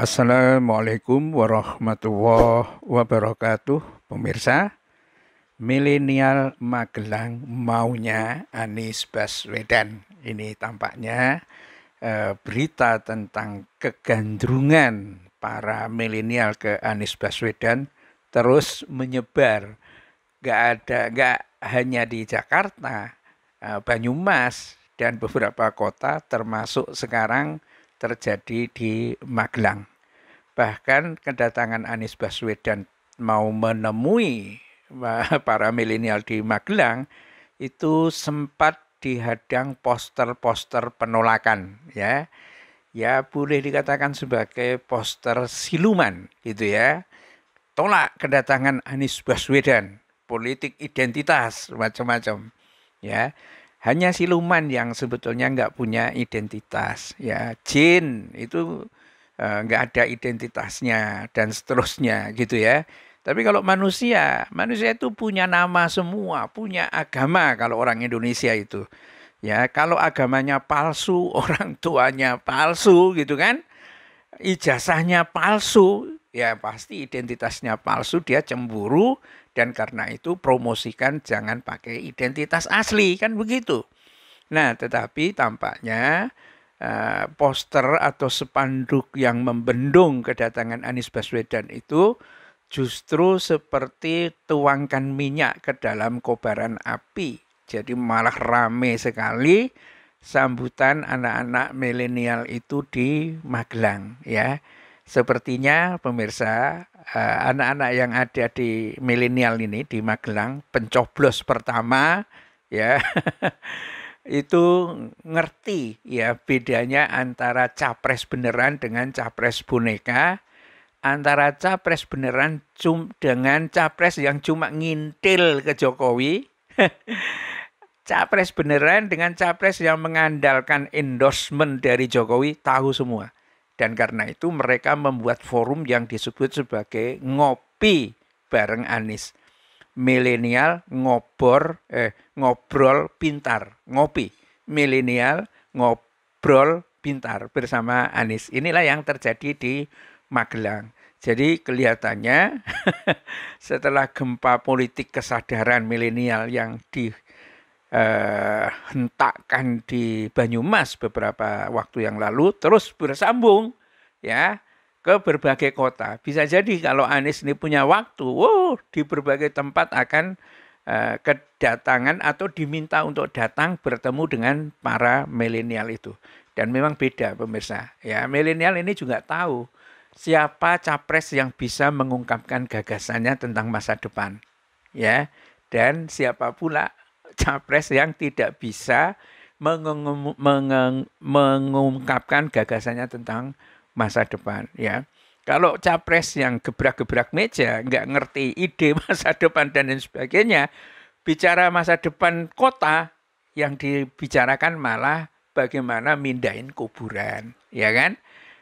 Assalamualaikum warahmatullahi wabarakatuh Pemirsa Milenial Magelang maunya Anies Baswedan Ini tampaknya eh, berita tentang kegandrungan para milenial ke Anies Baswedan Terus menyebar Gak ada, gak hanya di Jakarta, eh, Banyumas dan beberapa kota termasuk sekarang terjadi di Magelang. Bahkan kedatangan Anies Baswedan mau menemui para milenial di Magelang itu sempat dihadang poster-poster penolakan ya. Ya boleh dikatakan sebagai poster siluman gitu ya. Tolak kedatangan Anies Baswedan, politik identitas macam-macam ya hanya siluman yang sebetulnya nggak punya identitas ya jin itu e, nggak uh, ada identitasnya dan seterusnya gitu ya tapi kalau manusia manusia itu punya nama semua punya agama kalau orang Indonesia itu ya kalau agamanya palsu orang tuanya palsu gitu kan ijazahnya palsu ya pasti identitasnya palsu dia cemburu dan karena itu promosikan jangan pakai identitas asli kan begitu. Nah, tetapi tampaknya uh, poster atau sepanduk yang membendung kedatangan Anies Baswedan itu justru seperti tuangkan minyak ke dalam kobaran api. Jadi malah rame sekali sambutan anak-anak milenial itu di Magelang ya. Sepertinya pemirsa, eh, anak-anak yang ada di milenial ini di Magelang, pencoblos pertama ya. itu ngerti ya bedanya antara capres beneran dengan capres boneka, antara capres beneran cum dengan capres yang cuma ngintil ke Jokowi. capres beneran dengan capres yang mengandalkan endorsement dari Jokowi tahu semua. Dan karena itu mereka membuat forum yang disebut sebagai ngopi bareng Anies. Milenial ngobor eh ngobrol pintar, ngopi. Milenial ngobrol pintar bersama Anies. Inilah yang terjadi di Magelang. Jadi kelihatannya setelah gempa politik kesadaran milenial yang di eh, hentakkan di Banyumas beberapa waktu yang lalu terus bersambung ya ke berbagai kota. Bisa jadi kalau Anies ini punya waktu, wow, di berbagai tempat akan eh, kedatangan atau diminta untuk datang bertemu dengan para milenial itu. Dan memang beda pemirsa. Ya, milenial ini juga tahu siapa capres yang bisa mengungkapkan gagasannya tentang masa depan ya dan siapa pula capres yang tidak bisa mengum, mengum, mengungkapkan gagasannya tentang masa depan ya. Kalau capres yang gebrak-gebrak meja, nggak ngerti ide masa depan dan lain sebagainya, bicara masa depan kota yang dibicarakan malah bagaimana mindahin kuburan, ya kan?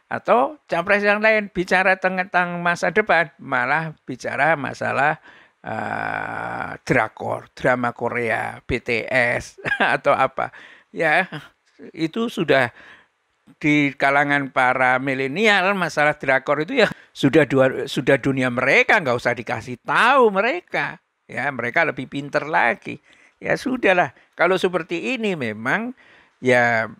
Atau capres yang lain bicara tentang masa depan, malah bicara masalah uh, drakor, drama Korea, BTS atau apa. Ya, itu sudah di kalangan para milenial masalah drakor itu ya sudah dua, sudah dunia mereka nggak usah dikasih tahu mereka ya mereka lebih pinter lagi ya sudahlah kalau seperti ini memang ya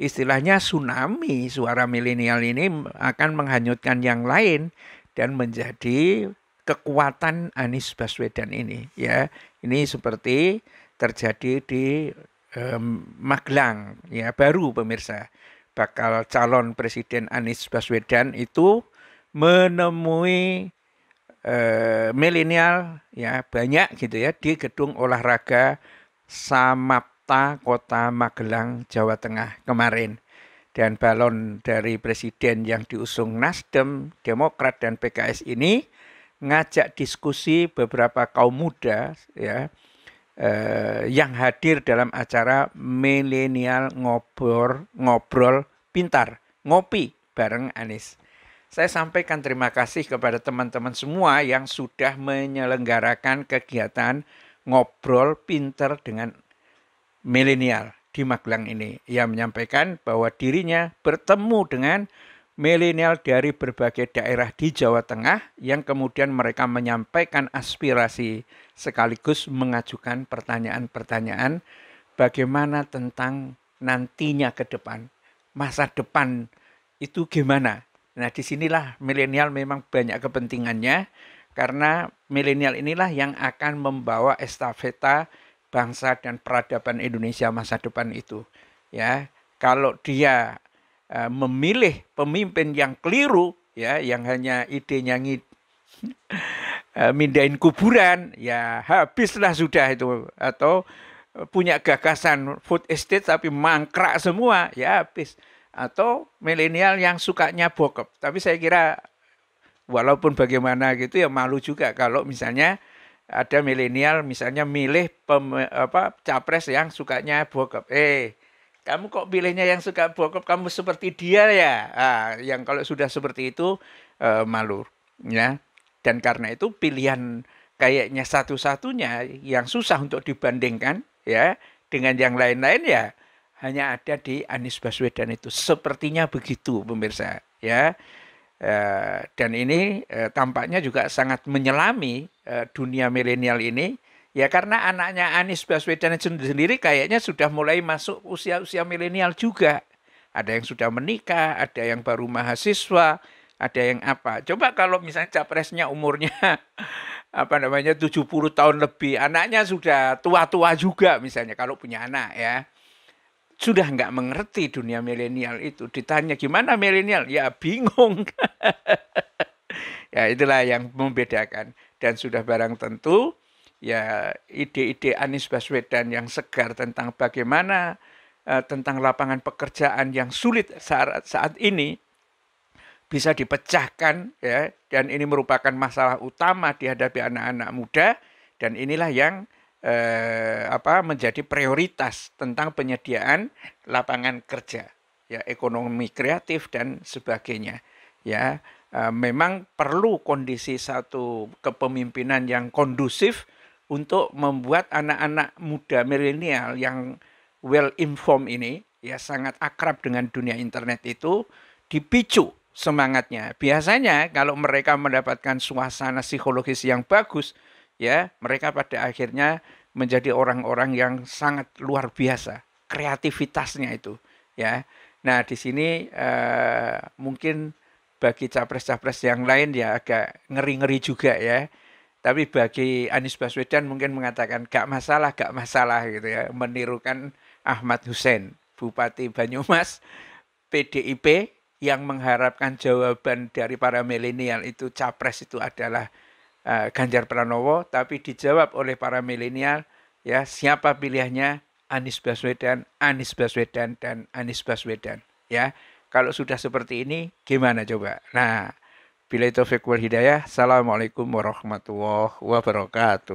istilahnya tsunami suara milenial ini akan menghanyutkan yang lain dan menjadi kekuatan Anies Baswedan ini ya ini seperti terjadi di um, Magelang ya baru pemirsa bakal calon presiden Anies Baswedan itu menemui uh, milenial ya banyak gitu ya di gedung olahraga Samapta Kota Magelang Jawa Tengah kemarin dan balon dari presiden yang diusung Nasdem, Demokrat dan PKS ini ngajak diskusi beberapa kaum muda ya eh, yang hadir dalam acara milenial ngobrol ngobrol pintar ngopi bareng Anies. Saya sampaikan terima kasih kepada teman-teman semua yang sudah menyelenggarakan kegiatan ngobrol pintar dengan milenial di Magelang ini. Ia menyampaikan bahwa dirinya bertemu dengan milenial dari berbagai daerah di Jawa Tengah yang kemudian mereka menyampaikan aspirasi sekaligus mengajukan pertanyaan-pertanyaan bagaimana tentang nantinya ke depan, masa depan itu gimana. Nah, disinilah milenial memang banyak kepentingannya karena milenial inilah yang akan membawa estafeta bangsa dan peradaban Indonesia masa depan itu. Ya, kalau dia Eh, memilih pemimpin yang keliru ya yang hanya idenya ngid eh, mindain kuburan ya habislah sudah itu atau punya gagasan food estate tapi mangkrak semua ya habis atau milenial yang sukanya bokep tapi saya kira walaupun bagaimana gitu ya malu juga kalau misalnya ada milenial misalnya milih pem, apa capres yang sukanya bokep eh kamu kok pilihnya yang suka bokop kamu seperti dia ya ah, yang kalau sudah seperti itu eh, malu ya dan karena itu pilihan kayaknya satu-satunya yang susah untuk dibandingkan ya dengan yang lain-lain ya hanya ada di Anies Baswedan itu sepertinya begitu pemirsa ya uh, dan ini uh, tampaknya juga sangat menyelami uh, dunia milenial ini Ya karena anaknya Anies Baswedan sendiri kayaknya sudah mulai masuk usia-usia milenial juga. Ada yang sudah menikah, ada yang baru mahasiswa, ada yang apa. Coba kalau misalnya capresnya umurnya apa namanya 70 tahun lebih, anaknya sudah tua-tua juga misalnya kalau punya anak ya. Sudah nggak mengerti dunia milenial itu. Ditanya gimana milenial? Ya bingung. ya itulah yang membedakan. Dan sudah barang tentu ya ide-ide Anies Baswedan yang segar tentang bagaimana eh, tentang lapangan pekerjaan yang sulit saat saat ini bisa dipecahkan ya dan ini merupakan masalah utama dihadapi anak-anak muda dan inilah yang eh, apa menjadi prioritas tentang penyediaan lapangan kerja ya ekonomi kreatif dan sebagainya ya eh, memang perlu kondisi satu kepemimpinan yang kondusif untuk membuat anak-anak muda milenial yang well informed ini ya sangat akrab dengan dunia internet itu dipicu semangatnya. Biasanya kalau mereka mendapatkan suasana psikologis yang bagus ya, mereka pada akhirnya menjadi orang-orang yang sangat luar biasa kreativitasnya itu ya. Nah, di sini eh, mungkin bagi capres-capres yang lain ya agak ngeri-ngeri juga ya tapi bagi Anies Baswedan mungkin mengatakan gak masalah, gak masalah gitu ya. Menirukan Ahmad Hussein, Bupati Banyumas, PDIP yang mengharapkan jawaban dari para milenial itu capres itu adalah uh, Ganjar Pranowo, tapi dijawab oleh para milenial ya siapa pilihannya Anies Baswedan, Anies Baswedan dan Anies Baswedan ya. Kalau sudah seperti ini gimana coba? Nah, Bila itu wal hidayah. Assalamualaikum warahmatullahi wabarakatuh.